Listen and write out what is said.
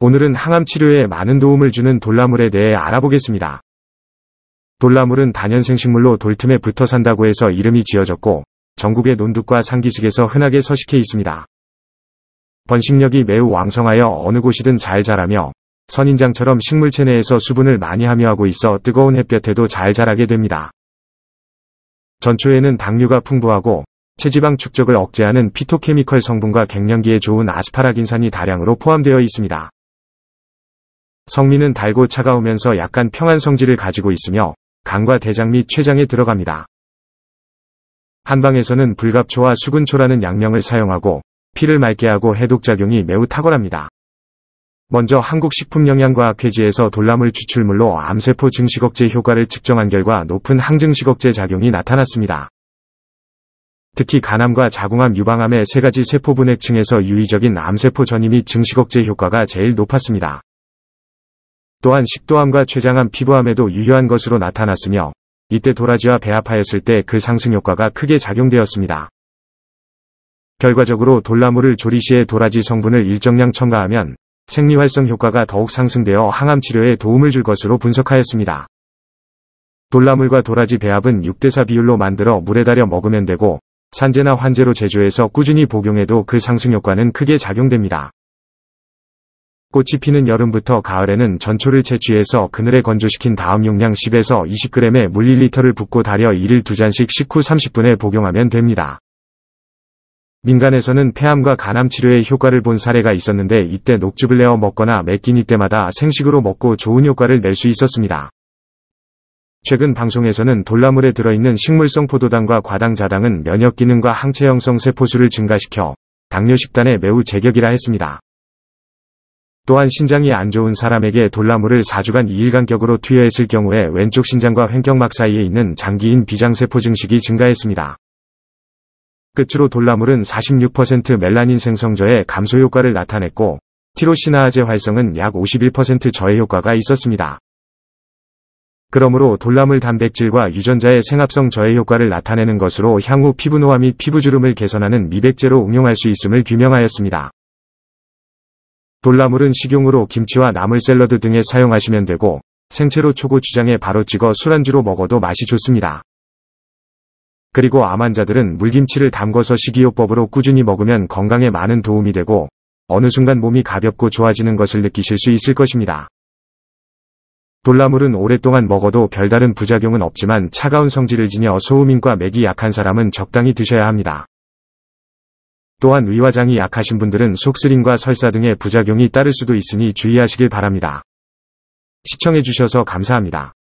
오늘은 항암 치료에 많은 도움을 주는 돌나물에 대해 알아보겠습니다. 돌나물은 단연생 식물로 돌틈에 붙어 산다고 해서 이름이 지어졌고 전국의 논둑과 상기식에서 흔하게 서식해 있습니다. 번식력이 매우 왕성하여 어느 곳이든 잘 자라며 선인장처럼 식물체 내에서 수분을 많이 함유하고 있어 뜨거운 햇볕에도 잘 자라게 됩니다. 전초에는 당류가 풍부하고 체지방 축적을 억제하는 피토케미컬 성분과 갱년기에 좋은 아스파라긴산이 다량으로 포함되어 있습니다. 성미는 달고 차가우면서 약간 평안 성질을 가지고 있으며 간과 대장 및 췌장에 들어갑니다. 한방에서는 불갑초와 수근초라는 양명을 사용하고 피를 맑게 하고 해독작용이 매우 탁월합니다. 먼저 한국식품영양과학회지에서 돌나물 추출물로 암세포 증식억제 효과를 측정한 결과 높은 항증식억제 작용이 나타났습니다. 특히 간암과 자궁암 유방암의 세가지 세포분핵층에서 유의적인 암세포 전이 및 증식억제 효과가 제일 높았습니다. 또한 식도암과 췌장암 피부암에도 유효한 것으로 나타났으며 이때 도라지와 배합하였을 때 그 상승효과가 크게 작용되었습니다. 결과적으로 돌나무를 조리 시에 도라지 성분을 일정량 첨가하면 생리활성 효과가 더욱 상승되어 항암 치료에 도움을 줄 것으로 분석하였습니다. 돌나물과 도라지 배합은 6대4 비율로 만들어 물에 달여 먹으면 되고 산재나 환재로 제조해서 꾸준히 복용해도 그 상승효과는 크게 작용됩니다. 꽃이 피는 여름부터 가을에는 전초를 채취해서 그늘에 건조시킨 다음 용량 10에서 20g의 물 1리터를 붓고 달여 1일 2잔씩 식후 30분에 복용하면 됩니다. 민간에서는 폐암과 간암 치료에 효과를 본 사례가 있었는데 이때 녹즙을 내어 먹거나 매끼니 때마다 생식으로 먹고 좋은 효과를 낼 수 있었습니다. 최근 방송에서는 돌나물에 들어있는 식물성 포도당과 과당자당은 면역기능과 항체형성 세포수를 증가시켜 당뇨 식단에 매우 제격이라 했습니다. 또한 신장이 안 좋은 사람에게 돌나무를 4주간 2일간격으로 투여했을 경우에 왼쪽 신장과 횡격막 사이에 있는 장기인 비장세포 증식이 증가했습니다. 끝으로 돌나물은 46% 멜라닌 생성저의 감소 효과를 나타냈고 티로시나아제 활성은 약 51% 저해 효과가 있었습니다. 그러므로 돌나물 단백질과 유전자의 생합성 저해 효과를 나타내는 것으로 향후 피부노화 및 피부주름을 개선하는 미백제로 응용할 수 있음을 규명하였습니다. 돌나물은 식용으로 김치와 나물 샐러드 등에 사용하시면 되고 생채로 초고추장에 바로 찍어 술안주로 먹어도 맛이 좋습니다. 그리고 암 환자들은 물김치를 담궈서 식이요법으로 꾸준히 먹으면 건강에 많은 도움이 되고 어느 순간 몸이 가볍고 좋아지는 것을 느끼실 수 있을 것입니다. 돌나물은 오랫동안 먹어도 별다른 부작용은 없지만 차가운 성질을 지녀 소음인과 맥이 약한 사람은 적당히 드셔야 합니다. 또한 의화장이 약하신 분들은 속쓰림과 설사 등의 부작용이 따를 수도 있으니 주의하시길 바랍니다. 시청해주셔서 감사합니다.